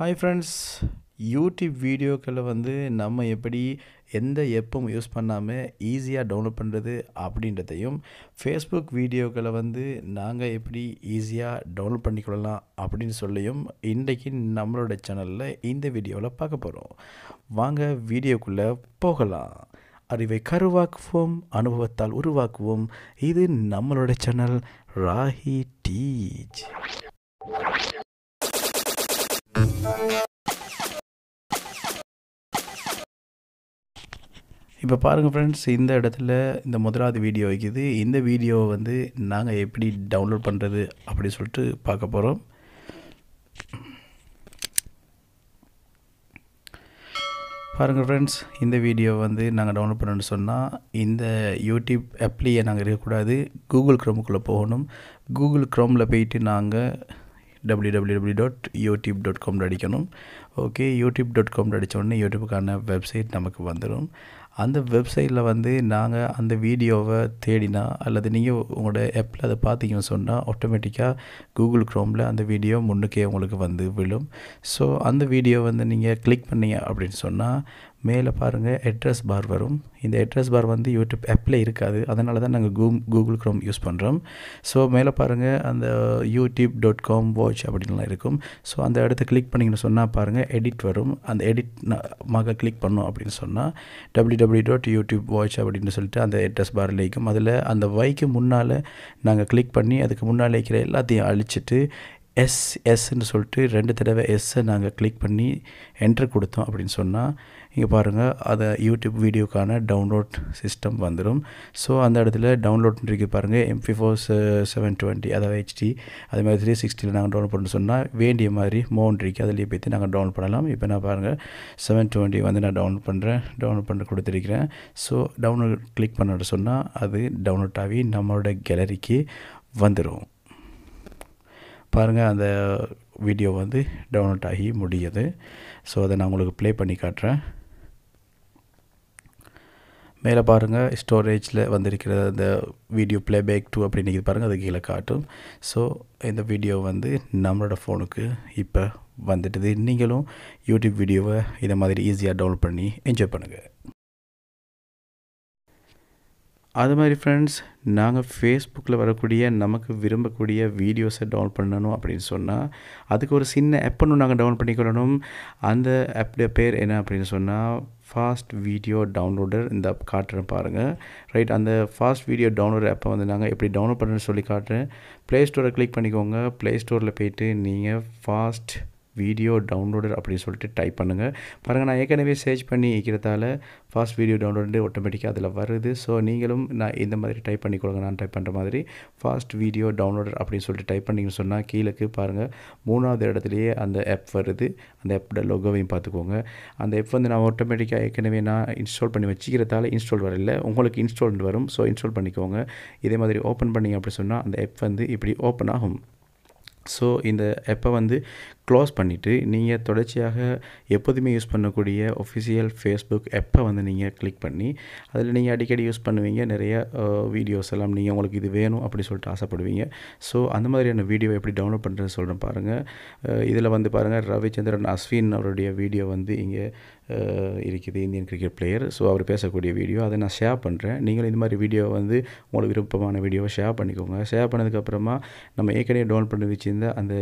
hi friends YouTube வீடியோக்களை வந்து நம்ம எப்படி எந்த எப்பவும் யூஸ் பண்ணாமல் ஈஸியாக டவுன்லோட் பண்ணுறது அப்படின்றதையும் ஃபேஸ்புக் வீடியோக்களை வந்து நாங்கள் எப்படி ஈஸியாக டவுன்லோட் பண்ணிக்கொள்ளலாம் அப்படின்னு சொல்லியும் இன்றைக்கு நம்மளோட சேனலில் இந்த வீடியோவில் பார்க்க போகிறோம் வாங்க வீடியோக்குள்ளே போகலாம் அறிவை கருவாக்குவோம் அனுபவத்தால் உருவாக்குவோம் இது நம்மளோட சேனல் ராஹி டீச் இப்போ பாருங்கள் ஃப்ரெண்ட்ஸ் இந்த இடத்துல இந்த முதலாவது வீடியோ வைக்குது இந்த வீடியோவை வந்து நாங்கள் எப்படி டவுன்லோட் பண்ணுறது அப்படின்னு சொல்லிட்டு பார்க்க போகிறோம் பாருங்கள் ஃப்ரெண்ட்ஸ் இந்த வீடியோ வந்து நாங்கள் டவுன்லோட் பண்ணணும்னு சொன்னால் இந்த யூடியூப் ஆப்லேயே நாங்கள் இருக்கக்கூடாது கூகுள் க்ரோமுக்குள்ளே போகணும் கூகுள் க்ரோமில் போயிட்டு நாங்கள் W W W dot YouTube dot com அடிக்கணும் ஓகே யூடியூப் டாட் காம்னு அடித்தோடனே யூடியூப்புக்கான வெப்சைட் நமக்கு வந்துடும் அந்த வெப்சைட்டில் வந்து நாங்கள் அந்த வீடியோவை தேடினா அல்லது நீங்கள் உங்களோட ஆப்பில் அதை பார்த்தீங்கன்னு சொன்னால் ஆட்டோமேட்டிக்காக கூகுள் க்ரோமில் அந்த வீடியோ முன்னுக்கே உங்களுக்கு வந்து விழும் ஸோ அந்த வீடியோ வந்து நீங்கள் கிளிக் பண்ணீங்க அப்படின்னு சொன்னால் மேலே பாருங்கள் அட்ரஸ் பார் வரும் இந்த அட்ரஸ் பார் வந்து யூடியூப் ஆப்பில் இருக்காது அதனால தான் நாங்கள் கூ கூகுள் க்ரோம் யூஸ் பண்ணுறோம் ஸோ மேலே பாருங்கள் அந்த யூடியூப் டாட் காம் வாட்ச் அப்படின்லாம் இருக்கும் ஸோ அந்த இடத்த கிளிக் பண்ணிங்கன்னு சொன்னால் பாருங்கள் எடிட் வரும் அந்த எடிட் மக கிளிக் பண்ணோம் அப்படின்னு சொன்னால் W W dot YouTube watch அப்படின்னு சொல்லிட்டு அந்த அட்ரஸ் பாரில் இருக்கும் அதில் அந்த வைக்கு முன்னால் நாங்கள் கிளிக் பண்ணி அதுக்கு முன்னால் இருக்கிற எல்லாத்தையும் அழிச்சிட்டு எஸ் எஸ்ன்னு சொல்லிட்டு ரெண்டு தடவை எஸ்ஸை நாங்கள் கிளிக் பண்ணி என்ட்ரு கொடுத்தோம் அப்படின்னு சொன்னால் இங்கே பாருங்கள் அதை யூடியூப் வீடியோக்கான டவுன்லோட் சிஸ்டம் வந்துடும் ஸோ அந்த இடத்துல டவுன்லோட் இருக்கு பாருங்கள் எம்பி ஃபோர் செவன் டுவெண்ட்டி அதாவது ஹெச்டி அதே மாதிரி த்ரீ சிக்ஸ்டியில் நாங்கள் டவுன்லோட் பண்ண சொன்னால் வேண்டிய மாதிரி மோன் இருக்கு அதில் போய்த்து நாங்கள் டவுன்லோட் பண்ணலாம் இப்போ நான் பாருங்கள் செவன் டுவெண்ட்டி வந்து நான் டவுன்லோட் பண்ணுறேன் டவுன்லோட் பண்ணி கொடுத்துருக்கிறேன் ஸோ டவுன்லோட் கிளிக் பண்ண சொன்னால் அது டவுன்லோட் ஆகி நம்மளோட கேலரிக்கு வந்துடும் பாருங்கள் அந்த வீடியோ வந்து டவுன்லோட் ஆகி முடியுது ஸோ அதை நான் உங்களுக்கு ப்ளே பண்ணி காட்டுறேன் மேலே பாருங்கள் ஸ்டோரேஜில் வந்திருக்கிற அந்த வீடியோ ப்ளேபேக் டூ அப்படின்னு பாருங்கள் அது கீழே காட்டும் ஸோ இந்த வீடியோ வந்து நம்மளோட ஃபோனுக்கு இப்போ வந்துட்டுது நீங்களும் யூடியூப் வீடியோவை இதை மாதிரி ஈஸியாக டவுன்லோட் பண்ணி என்ஜாய் பண்ணுங்கள் அது மாதிரி ஃப்ரெண்ட்ஸ் நாங்கள் ஃபேஸ்புக்கில் வரக்கூடிய நமக்கு விரும்பக்கூடிய வீடியோஸை டவுன் பண்ணணும் அப்படின்னு சொன்னால் அதுக்கு ஒரு சின்ன ஆப் ஒன்று நாங்கள் டவுன் பண்ணிக்கொள்ளணும் அந்த ஆப்புடைய பேர் என்ன அப்படின்னு சொன்னால் ஃபாஸ்ட் வீடியோ டவுன்லோடர் இந்த காட்டுறேன் பாருங்கள் ரைட் அந்த ஃபாஸ்ட் வீடியோ டவுன்லோடர் ஆப்பை வந்து நாங்கள் எப்படி டவுன்லோட் பண்ணுறேன்னு சொல்லி காட்டுறேன் ப்ளே ஸ்டோரை கிளிக் பண்ணிக்கோங்க ப்ளே ஸ்டோரில் போய்ட்டு நீங்கள் ஃபாஸ்ட் வீடியோ டவுன்லோடர் அப்படின்னு சொல்லிட்டு டைப் பண்ணுங்கள் பாருங்கள் நான் ஏற்கனவே சர்ச் பண்ணி இருக்கிறதால ஃபாஸ்ட் வீடியோ டவுன்லோடு ஆட்டோமேட்டிக்காக அதில் வருது ஸோ நீங்களும் நான் இந்த மாதிரி டைப் பண்ணி கொடுங்க நான் டைப் பண்ணுற மாதிரி ஃபாஸ்ட் வீடியோ டவுன்லோடர் அப்படின்னு சொல்லிட்டு டைப் பண்ணிங்கன்னு சொன்னால் கீழக்கு பாருங்கள் மூணாவது இடத்துலையே அந்த ஆப் வருது அந்த ஆப்போட லொகோவையும் பார்த்துக்கோங்க அந்த ஆப் வந்து நான் ஆட்டோமேட்டிக்காக ஏற்கனவே நான் இன்ஸ்டால் பண்ணி வச்சுக்கிறதால இன்ஸ்டால் வரல உங்களுக்கு இன்ஸ்டால் வரும் ஸோ இன்ஸ்டால் பண்ணிக்கோங்க இதே மாதிரி ஓப்பன் பண்ணிங்க அப்படி சொன்னால் அந்த ஆப் வந்து இப்படி ஓப்பன் ஆகும் ஸோ இந்த ஆப்பை வந்து க்ளோஸ் பண்ணிவிட்டு நீங்கள் தொடர்ச்சியாக எப்போதுமே யூஸ் பண்ணக்கூடிய ஒஃபிஷியல் ஃபேஸ்புக் எப்போ வந்து நீங்கள் கிளிக் பண்ணி அதில் நீங்கள் அடிக்கடி யூஸ் பண்ணுவீங்க நிறைய வீடியோஸ் எல்லாம் நீங்கள் உங்களுக்கு இது வேணும் அப்படின்னு சொல்லிட்டு ஆசைப்படுவீங்க ஸோ அந்த மாதிரியான வீடியோ எப்படி டவுன்லோட் பண்ணுறதுன்னு சொல்கிறேன் பாருங்கள் இதில் வந்து பாருங்கள் ரவிச்சந்திரன் அஸ்வின் அவருடைய வீடியோ வந்து இங்கே இருக்குது இந்தியன் கிரிக்கெட் பிளேயர் ஸோ அவர் பேசக்கூடிய வீடியோ அதை நான் ஷேர் பண்ணுறேன் நீங்களும் இந்த மாதிரி வீடியோ வந்து உங்களுக்கு விருப்பமான வீடியோவை ஷேர் பண்ணிக்கோங்க ஷேர் பண்ணதுக்கப்புறமா நம்ம ஏற்கனவே டவுன்லோட் பண்ணி வச்சுருந்த அந்த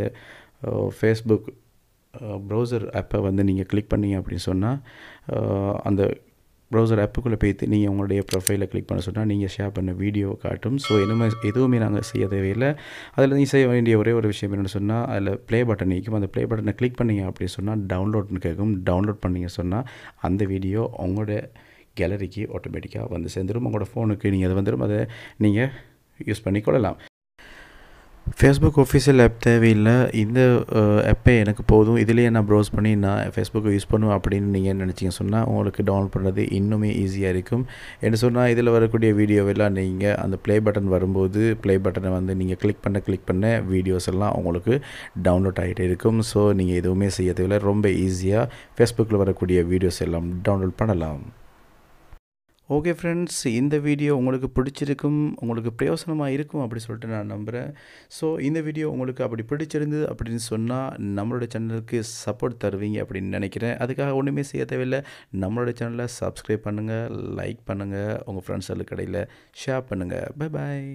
ஃபேஸ்புக் ப்ரௌசர் ஆப்பை வந்து நீங்கள் கிளிக் பண்ணிங்க அப்படின்னு சொன்னால் அந்த ப்ரௌசர் ஆப்புக்குள்ளே போய் நீங்கள் உங்களுடைய ப்ரொஃபைலில் கிளிக் பண்ண சொன்னால் நீங்கள் ஷேர் பண்ண வீடியோ காட்டும் ஸோ எதுவுமே எதுவுமே நாங்கள் செய்ய தேவையில்லை அதில் நீங்கள் செய்ய வேண்டிய ஒரே ஒரு விஷயம் என்னென்னு சொன்னால் அதில் ப்ளே பட்டன் நிற்கும் அந்த ப்ளே பட்டனை கிளிக் பண்ணிங்க அப்படின்னு சொன்னால் டவுன்லோட்னு கேட்கும் டவுன்லோட் பண்ணிங்க சொன்னால் அந்த வீடியோ உங்களோட கேலரிக்கு ஆட்டோமேட்டிக்காக வந்து சேர்ந்துடும் உங்களோட ஃபோனுக்கு நீங்கள் அது வந்துடும் அதை நீங்கள் யூஸ் பண்ணி கொள்ளலாம் ஃபேஸ்புக் ஒஃபிஷியல் ஆப் தேவையில்லை இந்த ஆப்பே எனக்கு போதும் இதிலேயே நான் ப்ரௌஸ் பண்ணி நான் ஃபேஸ்புக்கை யூஸ் பண்ணுவேன் அப்படின்னு நீங்கள் நினச்சிங்க சொன்னால் உங்களுக்கு டவுன்லோட் பண்ணுறது இன்னுமே ஈஸியாக இருக்கும் என்ன சொன்னால் இதில் வரக்கூடிய வீடியோவெல்லாம் நீங்கள் அந்த ப்ளே பட்டன் வரும்போது ப்ளே பட்டனை வந்து நீங்கள் கிளிக் பண்ண கிளிக் பண்ண வீடியோஸ் எல்லாம் உங்களுக்கு டவுன்லோட் ஆகிட்டே இருக்கும் ஸோ நீங்கள் எதுவுமே செய்ய தேவையில்லை ரொம்ப ஈஸியாக ஃபேஸ்புக்கில் வரக்கூடிய வீடியோஸ் எல்லாம் டவுன்லோட் பண்ணலாம் ஓகே ஃப்ரெண்ட்ஸ் இந்த வீடியோ உங்களுக்கு பிடிச்சிருக்கும் உங்களுக்கு பிரயோசனமாக இருக்கும் அப்படி சொல்லிட்டு நான் நம்புகிறேன் ஸோ இந்த வீடியோ உங்களுக்கு அப்படி பிடிச்சிருந்து அப்படின்னு சொன்னால் நம்மளோட சேனலுக்கு சப்போர்ட் தருவீங்க அப்படின்னு நினைக்கிறேன் அதுக்காக ஒன்றுமே செய்ய தேவையில்லை நம்மளோட சேனலை சப்ஸ்கிரைப் பண்ணுங்கள் லைக் பண்ணுங்கள் உங்கள் ஃப்ரெண்ட்ஸ் கடையில் ஷேர் பண்ணுங்கள் பை பாய்